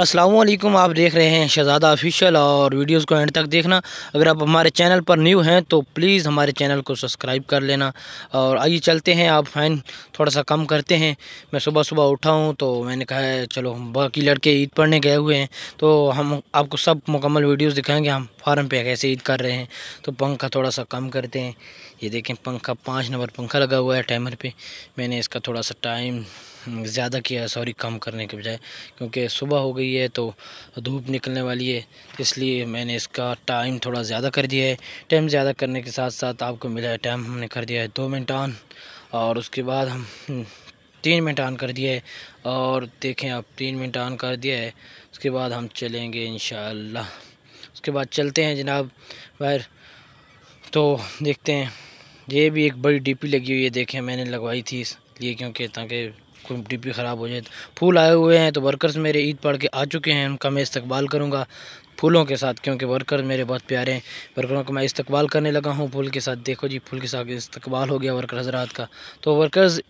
असलम आप देख रहे हैं शहज़ादा ऑफिशियल और वीडियोस को एंड तक देखना अगर आप हमारे चैनल पर न्यू हैं तो प्लीज़ हमारे चैनल को सब्सक्राइब कर लेना और आइए चलते हैं आप फ़ैन थोड़ा सा कम करते हैं मैं सुबह सुबह उठा हूँ तो मैंने कहा है चलो बाकी लड़के ईद पढ़ने गए हुए हैं तो हम आपको सब मुकम्मल वीडियोज़ दिखाएँगे हम फार्म पे कैसे ईद कर रहे हैं तो पंखा थोड़ा सा कम करते हैं ये देखें पंखा पाँच नंबर पंखा लगा हुआ है टाइमर पे मैंने इसका थोड़ा सा टाइम ज़्यादा किया है सॉरी कम करने के बजाय क्योंकि सुबह हो गई है तो धूप निकलने वाली है इसलिए मैंने इसका टाइम थोड़ा ज़्यादा कर दिया है टाइम ज़्यादा करने के साथ साथ आपको मिला है टाइम हमने कर दिया है दो मिनट ऑन और उसके बाद हम तीन मिनट ऑन कर दिया है और देखें आप तीन मिनट ऑन कर दिया है उसके बाद हम चलेंगे इन उसके बाद चलते हैं जनाब बाहर तो देखते हैं ये भी एक बड़ी डीपी लगी हुई है देखें मैंने लगवाई थी इसलिए क्योंकि ताकि कोई डीपी ख़राब हो जाए तो फूल आए हुए हैं तो वर्कर्स मेरे ईद पढ़ के आ चुके हैं उनका मैं इस्तकबाल करूँगा फूलों के साथ क्योंकि वर्कर मेरे बहुत प्यारे हैं वर्करों का मैं इस्तकबाल करने लगा हूँ फूल के साथ देखो जी फूल के साथ इस्तकबाल हो गया वर्कर हजरात का तो वर्कर्स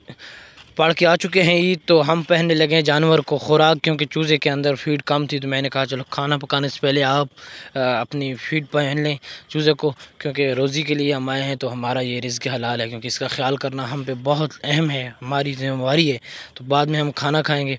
पढ़ के आ चुके हैं ईद तो हम पहनने लगे हैं जानवर को खुराक क्योंकि चूज़े के अंदर फीड कम थी तो मैंने कहा चलो खाना पकाने से पहले आप आ, अपनी फीड पहन लें चूज़े को क्योंकि रोज़ी के लिए हम आए हैं तो हमारा ये रिज़ हलाल है क्योंकि इसका ख्याल करना हम पे बहुत अहम है हमारी जिम्मेवारी है तो बाद में हम खाना खाएँगे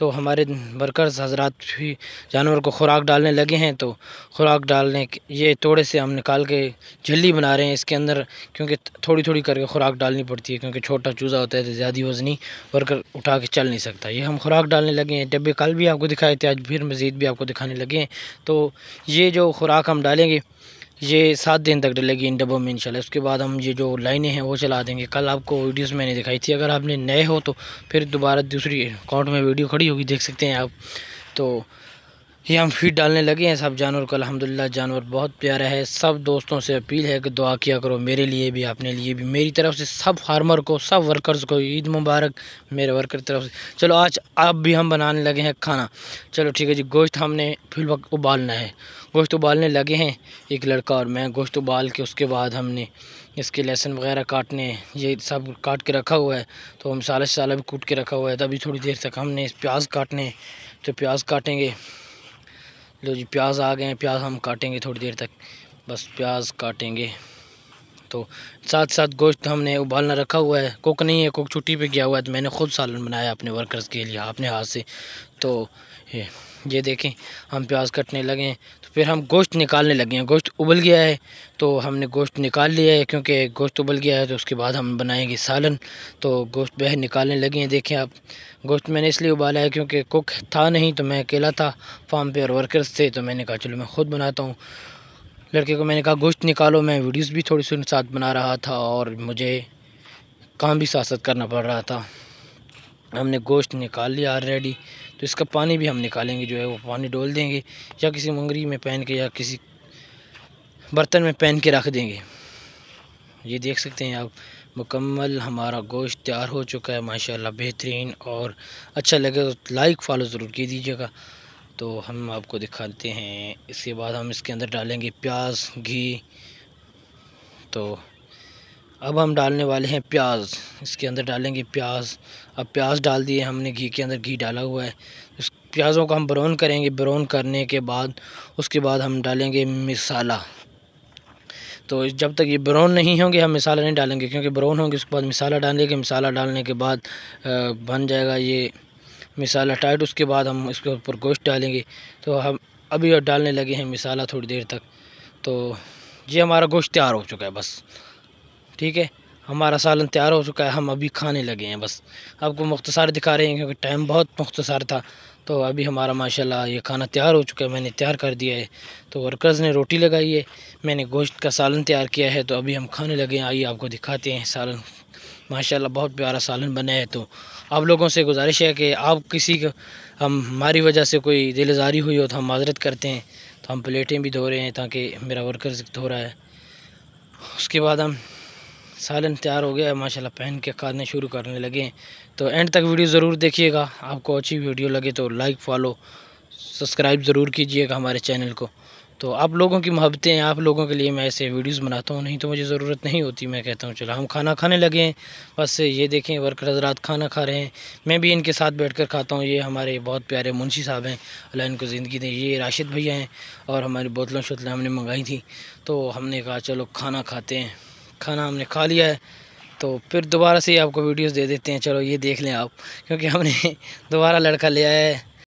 तो हमारे वर्कर्स हजरात भी जानवर को खुराक डालने लगे हैं तो खुराक डालने ये तोड़े से हम निकाल के जल्दी बना रहे हैं इसके अंदर क्योंकि थोड़ी थोड़ी करके खुराक डालनी पड़ती है क्योंकि छोटा चूज़ा होता है तो ज़्यादा वज़नी वर्कर उठा के चल नहीं सकता ये हम खुराक डालने लगे हैं डब्बे कल भी आपको दिखाए थे आज फिर मज़ीद भी आपको दिखाने लगे हैं तो ये जो खुराक हम डालेंगे ये सात दिन तक डलेगी इन डब्बों में इंशाल्लाह उसके बाद हम ये जो लाइनें हैं वो चला देंगे कल आपको वीडियोस मैंने दिखाई थी अगर आपने नए हो तो फिर दोबारा दूसरी अकाउंट में वीडियो खड़ी होगी देख सकते हैं आप तो ये हम फीड डालने लगे हैं सब जानवर को अलहमदिल्ला जानवर बहुत प्यारा है सब दोस्तों से अपील है कि दुआ किया करो मेरे लिए भी अपने लिए भी मेरी तरफ से सब फार्मर को सब वर्कर्स को ईद मुबारक मेरे वर्कर तरफ से चलो आज अब भी हम बनाने लगे हैं खाना चलो ठीक है जी गोश्त हमने फिल वक्त उबालना है गोश्त उबालने लगे हैं एक लड़का और मैं गोश्त उबाल के उसके बाद हमने इसके लहसन वगैरह काटने ये सब काट के रखा हुआ है तो मसाला शाला भी कूट के रखा हुआ है तभी थोड़ी देर तक हमने प्याज काटने तो प्याज काटेंगे लो जी प्याज आ गए हैं प्याज हम काटेंगे थोड़ी देर तक बस प्याज काटेंगे तो साथ साथ गोश्त हमने उबालना रखा हुआ है कुक नहीं है कुक छुट्टी पे गया हुआ है तो मैंने खुद सालन बनाया अपने वर्कर्स के लिए अपने हाथ से तो ये, ये देखें हम प्याज कटने लगे हैं तो फिर हम गोश्त निकालने लगे हैं गोश्त उबल गया है तो हमने गोश्त निकाल लिया है क्योंकि गोश्त उबल गया है तो उसके बाद हम बनाएंगे सालन तो गोश्त बह निकालने लगे हैं देखें आप गोश्त मैंने इसलिए उबाला है क्योंकि कुक था नहीं तो मैं अकेला था फार्म पे और वर्कर्स थे तो मैंने कहा चलो मैं ख़ुद बनाता हूँ लड़के को मैंने कहा गोश्त निकालो मैं वीडियोस भी थोड़ी सी साथ बना रहा था और मुझे काम भी साथ साथ करना पड़ रहा था हमने गोश्त निकाल लिया ऑलरेडी तो इसका पानी भी हम निकालेंगे जो है वो पानी डोल देंगे या किसी मंगरी में पहन के या किसी बर्तन में पहन के रख देंगे ये देख सकते हैं आप मुकम्मल हमारा गोश्त तैयार हो चुका है माशाल्लाह बेहतरीन और अच्छा लगे तो लाइक फॉलो ज़रूर की दीजिएगा तो हम आपको दिखाते हैं इसके बाद हम इसके अंदर डालेंगे प्याज घी तो अब हम डालने वाले हैं प्याज इसके अंदर डालेंगे प्याज अब प्याज डाल दिए हमने घी के अंदर घी डाला हुआ है उस प्याज़ों को हम ब्राउन करेंगे ब्राउन करने के बाद उसके बाद हम डालेंगे मिसाला तो जब तक ये ब्राउन नहीं होंगे हम मिसाला नहीं डालेंगे क्योंकि ब्राउन होंगे उसके बाद मिसाला डालेंगे मिसाला डालने के बाद बन जाएगा ये मिसाला टाइट उसके बाद हम इसके ऊपर गोश्त डालेंगे तो हम अभी डालने लगे हैं मिसाला थोड़ी देर तक तो ये हमारा गोश्त तैयार हो चुका है बस ठीक है हमारा सालन तैयार हो चुका है हम अभी खाने लगे हैं बस आपको मुख्तसार दिखा रहे हैं क्योंकि टाइम बहुत मुख्तसार था तो अभी हमारा माशाल्लाह ये खाना तैयार हो चुका है मैंने तैयार कर दिया है तो वर्कर्स ने रोटी लगाई है मैंने गोश्त का सालन तैयार किया है तो अभी हम खाने लगे हैं आइए आपको दिखाते हैं सालन माशाल्लाह बहुत प्यारा सालन बना है तो आप लोगों से गुजारिश है कि आप किसी को हम हमारी वजह से कोई दिलजारी हुई हो तो हम माजरत करते हैं तो हम प्लेटें भी धो रहे हैं ताकि मेरा वर्कर धो रहा है उसके बाद हम सालन तैयार हो गया है माशाल्लाह पहन के खादने शुरू करने लगे हैं तो एंड तक वीडियो ज़रूर देखिएगा आपको अच्छी वीडियो लगे तो लाइक फॉलो सब्सक्राइब ज़रूर कीजिएगा हमारे चैनल को तो आप लोगों की मोहब्बतें आप लोगों के लिए मैं ऐसे वीडियोस बनाता हूँ नहीं तो मुझे ज़रूरत नहीं होती मैं कहता हूँ चलो हम खाना खाने लगे हैं बस ये देखें वर्कर हजरात खाना खा रहे हैं मैं भी इनके साथ बैठ कर खाता हूँ ये हमारे बहुत प्यारे मुंशी साहब हैं अल्लाह इनको ज़िंदगी दें ये राशिद भैया हैं और हमारी बोतलों शोतलें हमने मंगाई थी तो हमने कहा चलो खाना खाते हैं खाना हमने खा लिया है तो फिर दोबारा से आपको वीडियोज़ दे देते हैं चलो ये देख लें आप क्योंकि हमने दोबारा लड़का ले आया है